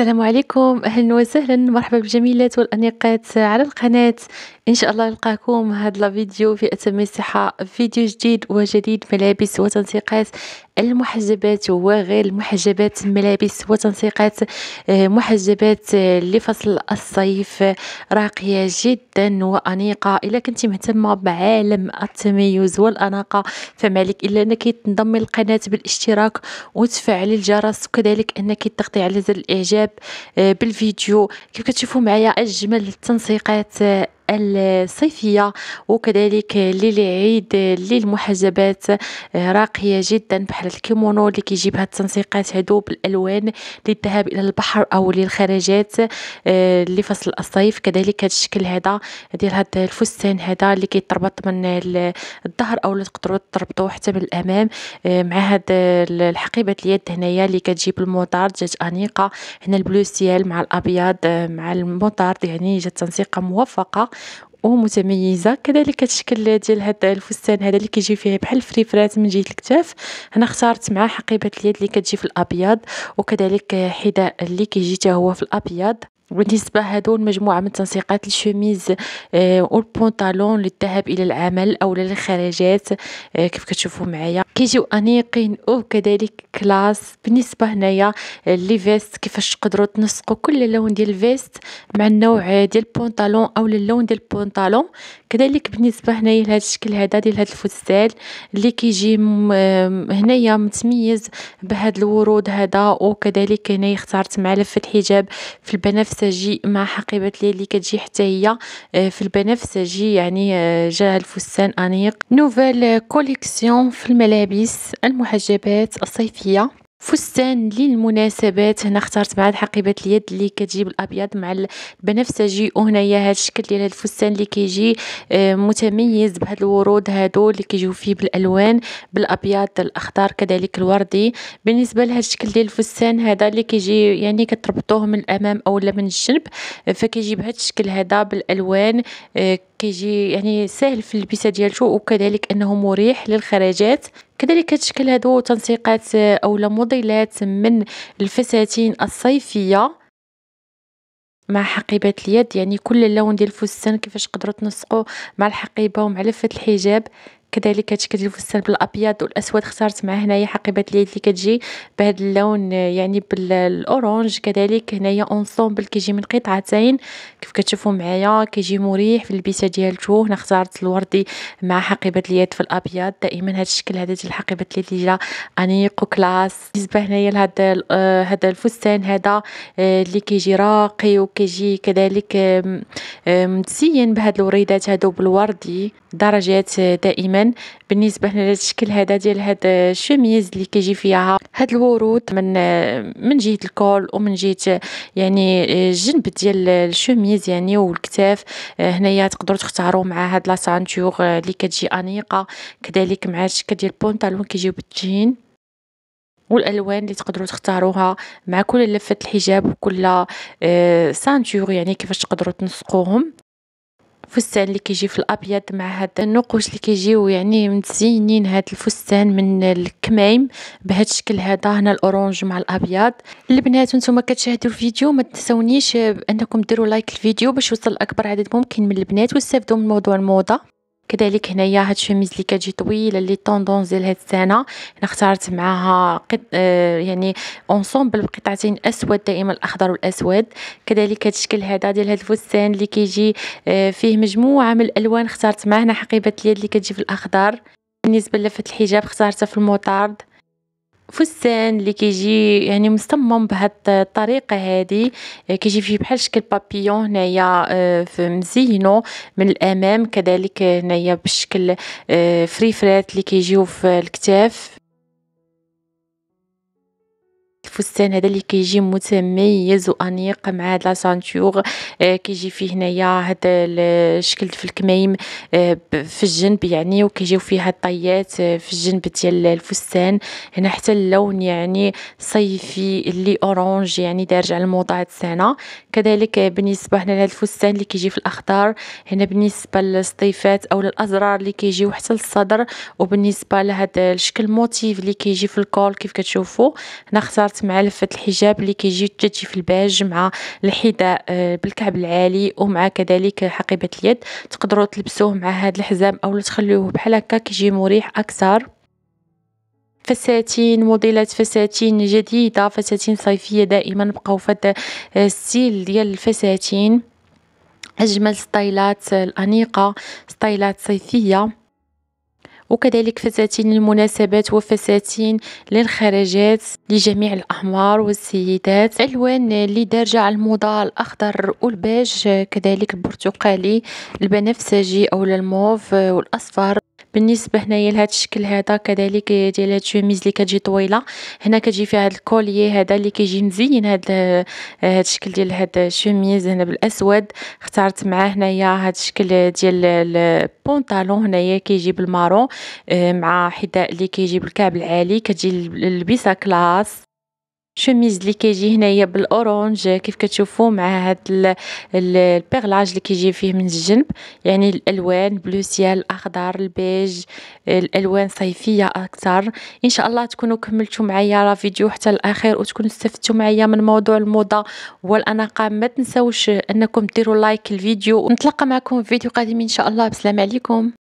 السلام عليكم اهلا وسهلا مرحبا بالجميلات والانيقات على القناه ان شاء الله نلقاكم هاد الفيديو في اتم الصحه فيديو جديد وجديد ملابس وتنسيقات المحجبات وغير المحجبات ملابس وتنسيقات آه، محجبات آه، لفصل الصيف آه، راقية جدا وأنيقة إلا كنتي مهتمة بعالم التميز والأناقة فمالك إلا أنك تنضمي القناة بالاشتراك وتفعلي الجرس وكذلك أنك تضغطي على زر الإعجاب بالفيديو كيف كتشوفوا معايا أجمل التنسيقات الصيفية وكذلك للعيد للمحجبات آه، راقية جدا بحال الكيمونو اللي كيجيب هاد التنسيقات هادو بالالوان للذهاب الى البحر او للخارجات آه، لفصل الصيف كذلك هاد الشكل هذا ديال هاد الفستان هذا اللي كيتربط من الظهر او تقدروا تربطوه حتى من الامام آه، مع هاد الحقيبه اليد هنايا اللي كتجيب الموطار جات انيقه هنا البلوسيال مع الابيض مع الموطار يعني جات تنسيقه موفقه ومتميزه كذلك الشكل ديال هذا الفستان هذا اللي كيجي فيه بحال فريفرات من جهه الكتاف هنا اختارت معاه حقيبه اليد اللي كتجي في الابيض وكذلك حذاء اللي كيجي هو في الابيض بالنسبة هادو المجموعة من تنسيقات الشميز آه، أو البونطالون للذهاب إلى العمل أو للخارجات آه، كيف كتشوفوا معايا كيجيو أنيقين كذلك كلاس بالنسبة هنايا آه، لي فيست كيفاش تقدروا تنسقوا كل لون ديال الفيست مع النوع ديال البونطالون أو اللون ديال البونطالون كذلك بالنسبة هنايا لهذا الشكل هذا ديال هذا الفستان اللي كيجي هنايا متميز بهذا الورود هذا وكذلك هنايا اختارت مع لفة الحجاب في البنفس البنفسجي مع حقيبة ليل اللي كتجي حتى هي آه، في البنفسجي يعني آه، جاها الفستان أنيق نوفيل كوليكسيون في الملابس المحجبات الصيفية فستان للمناسبات هنا اخترت مع حقيبه اليد اللي كتجيب الابيض مع البنفسجي وهنايا هذا الشكل ديال الفستان اللي كيجي آه، متميز بهاد الورود هادو اللي كيجيو فيه بالالوان بالابيض الاخضر كذلك الوردي بالنسبه لهذا الشكل ديال الفستان هذا اللي كيجي يعني كتربطوه من الامام اولا من الجنب آه، فكيجي بهذا الشكل هذا بالالوان آه، كيجي يعني ساهل في اللبسه ديالته وكذلك انه مريح للخراجات كذلك كتشكل هادو تنسيقات اولا موديلات من الفساتين الصيفيه مع حقيبات اليد يعني كل اللون ديال الفستان كيفاش قدروا تنسقوا مع الحقيبه ومع لفه الحجاب كذلك هادشي كدير في الفستان بالابيض والاسود اختارت معاه هنايا حقيبه اليد اللي كتجي بهذا اللون يعني بالاورانج كذلك هنايا اونصومبل كيجي من قطعتين كيف كتشوفوا معايا كيجي مريح في اللبسه ديالتو هنا اختارت الوردي مع حقيبه اليد في الابيض دائما هذا الشكل هذا ديال حقيبه اليد اللي انيق وكلاس بالنسبه هنايا لهذا آه، هذا الفستان هذا آه، اللي كيجي راقي وكيجي كذلك مزين بهاد الوريدات هادو بالوردي درجات دائما بالنسبه لنا للشكل هذا ديال هاد الشوميز اللي كيجي فيها هاد الورود من من جهه الكول ومن جهه يعني الجنب ديال الشوميز يعني والكتاف هنايا تقدروا تختاروا مع هاد لا اللي كتجي انيقه كذلك مع الشكل ديال البونطالون كيجيو بالتجين والالوان اللي تقدروا تختاروها مع كل لفه الحجاب وكل سانتور آه، يعني كيفاش تقدروا تنسقوهم الفستان اللي كيجي في الابيض مع هاد النقوش اللي كيجيو يعني متزينين هاد الفستان من الكمايم بهاد الشكل هذا هنا الاورانج مع الابيض البنات وانتم كتشاهدوا الفيديو ما تنسونيش انكم ديروا لايك الفيديو باش يوصل اكبر عدد ممكن من البنات واستافدوا من موضوع الموضه كذلك هنايا هاد الشوميز اللي كتجي طويله اللي طوندونس ديال هاد السنه انا اختارت معاها قط... آه يعني اونصومبل بقطعتين اسود دائما الاخضر والاسود كذلك هاد الشكل هذا ديال هاد الفستان اللي كيجي آه فيه مجموعه من الالوان اختارت معاه هنا حقيبه اليد اللي كتجي في الاخضر بالنسبه لفه الحجاب اختارتها في المطارد فستان اللي كيجي يعني مصمم بهاد الطريقه هذه آه، كيجي فيه بحال شكل بابيون هنايا آه، في مزينو من الامام كذلك هنايا بشكل آه، فريفرات اللي كيجيو في الكتاف الفستان هذا اللي كيجي متميز وانيق مع هاد لا سانتور آه، كيجي فيه هنايا هاد الشكل في الكمايم آه، في الجنب يعني وكيجيو فيه الطيات آه، في الجنب ديال الفستان هنا حتى اللون يعني صيفي اللي اورانج يعني دارج على الموضه هاد السنه كذلك بالنسبه هنا لهاد الفستان اللي كيجي في الاخضر هنا بالنسبه للصيفات او للازرار اللي كيجيو حتى للصدر وبالنسبه لهاد الشكل موتيف اللي كيجي في الكول كيف كتشوفوا هنا اخترت الوقت مع لفة الحجاب اللي كيجي تجي في الباج مع الحذاء آه، بالكعب العالي ومع كذلك حقيبة اليد تقدروا تلبسوه مع هاد الحزام او تخليوه بحال هكا كيجي مريح اكثر فساتين موديلات فساتين جديدة فساتين صيفية دائما بقاو فهاد آه، السيل ديال الفساتين أجمل ستايلات آه، الأنيقة ستايلات صيفية وكذلك فساتين للمناسبات وفساتين للخرجات لجميع الأعمار والسيدات ألوان اللي دارجة على الموضة الأخضر والبيج كذلك البرتقالي البنفسجي أو الموف والأصفر بالنسبة هنايا لهاد الشكل هذا كذلك ديال هاد الشوميز اللي كتجي طويله هنا كتجي فيها هاد الكوليي هذا اللي كيجي مزين هاد هاد الشكل ديال هاد الشوميز هنا بالاسود اختارت معاه هنايا هاد الشكل ديال البونطالون هنايا كيجي بالمارون آه، مع حذاء اللي كيجي بالكعب العالي كتجي اللبسه كلاس شوميز اللي كيجي هنايا بالاورانج كيف كتشوفوا مع هاد البيغلاج اللي كيجي فيه من الجنب يعني الالوان بلو سيال اخضر البيج الالوان صيفيه اكثر ان شاء الله تكونوا كملتوا معايا راه فيديو حتى الاخير وتكونوا استفدتوا معايا من موضوع الموضه والاناقه ما تنساوش انكم ديروا لايك الفيديو ونتلاقى معكم في فيديو قادم ان شاء الله بسلام عليكم